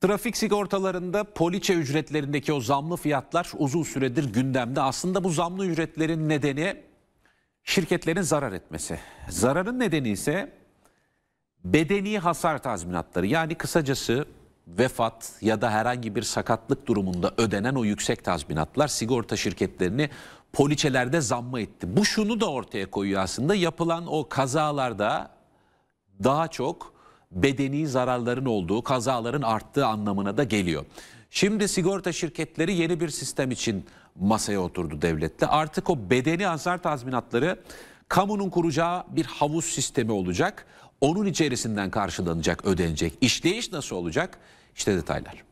Trafik sigortalarında poliçe ücretlerindeki o zamlı fiyatlar uzun süredir gündemde. Aslında bu zamlı ücretlerin nedeni şirketlerin zarar etmesi. Zararın nedeni ise bedeni hasar tazminatları. Yani kısacası vefat ya da herhangi bir sakatlık durumunda ödenen o yüksek tazminatlar sigorta şirketlerini poliçelerde zamma etti. Bu şunu da ortaya koyuyor aslında yapılan o kazalarda daha çok bedeni zararların olduğu, kazaların arttığı anlamına da geliyor. Şimdi sigorta şirketleri yeni bir sistem için masaya oturdu devlette. Artık o bedeni hasar tazminatları kamunun kuracağı bir havuz sistemi olacak. Onun içerisinden karşılanacak, ödenecek. İşleyiş nasıl olacak? İşte detaylar.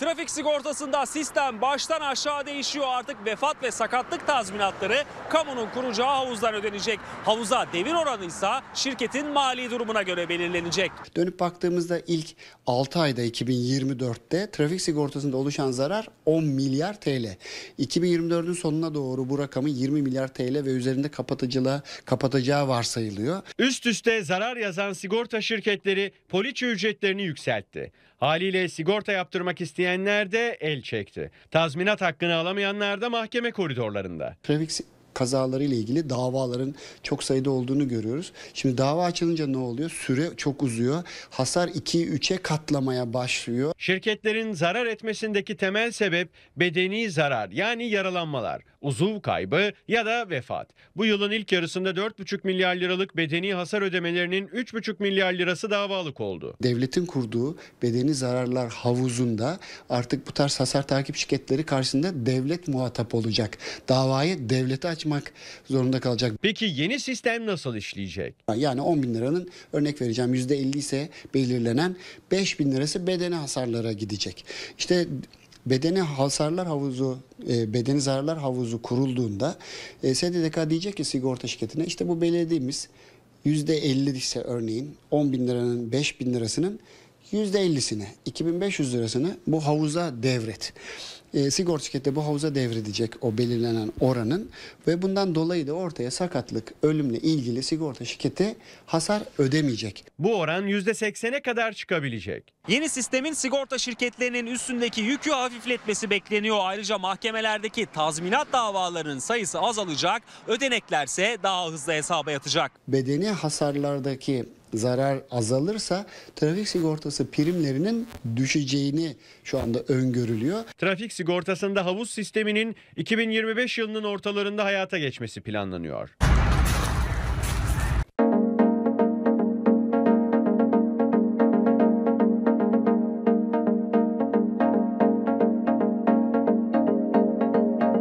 Trafik sigortasında sistem baştan aşağı değişiyor. Artık vefat ve sakatlık tazminatları kamunun kuracağı havuzdan ödenecek. Havuza devir oranı ise şirketin mali durumuna göre belirlenecek. Dönüp baktığımızda ilk 6 ayda 2024'te trafik sigortasında oluşan zarar 10 milyar TL. 2024'ün sonuna doğru bu rakamı 20 milyar TL ve üzerinde kapatıcılığa kapatacağı varsayılıyor. Üst üste zarar yazan sigorta şirketleri poliçe ücretlerini yükseltti. Haliyle sigorta yaptırmak isteyen isteyenler de el çekti. Tazminat hakkını alamayanlar da mahkeme koridorlarında. Trafik kazaları ile ilgili davaların çok sayıda olduğunu görüyoruz. Şimdi dava açılınca ne oluyor? Süre çok uzuyor. Hasar 2'yi 3'e katlamaya başlıyor. Şirketlerin zarar etmesindeki temel sebep bedeni zarar yani yaralanmalar uzuv kaybı ya da vefat. Bu yılın ilk yarısında 4,5 milyar liralık bedeni hasar ödemelerinin 3,5 milyar lirası davalık oldu. Devletin kurduğu bedeni zararlar havuzunda artık bu tarz hasar takip şirketleri karşısında devlet muhatap olacak. Davayı devlete açmak zorunda kalacak. Peki yeni sistem nasıl işleyecek? Yani 10 bin liranın örnek vereceğim %50 ise belirlenen 5 bin lirası bedeni hasarlara gidecek. İşte bedeni hasarlar havuzu, e, bedeni zararlar havuzu kurulduğunda e, SDDK diyecek ki sigorta şirketine işte bu belediyemiz %50 ise örneğin 10 bin liranın 5 bin lirasının %50'sini 2500 lirasını bu havuza devret e, sigorta şirketi bu havuza devredecek o belirlenen oranın ve bundan dolayı da ortaya sakatlık, ölümle ilgili sigorta şirketi hasar ödemeyecek. Bu oran %80'e kadar çıkabilecek. Yeni sistemin sigorta şirketlerinin üstündeki yükü hafifletmesi bekleniyor. Ayrıca mahkemelerdeki tazminat davalarının sayısı azalacak, ödeneklerse daha hızlı hesaba yatacak. Bedeni hasarlardaki zarar azalırsa trafik sigortası primlerinin düşeceğini şu anda öngörülüyor. Trafik sigortasında havuz sisteminin 2025 yılının ortalarında hayata geçmesi planlanıyor.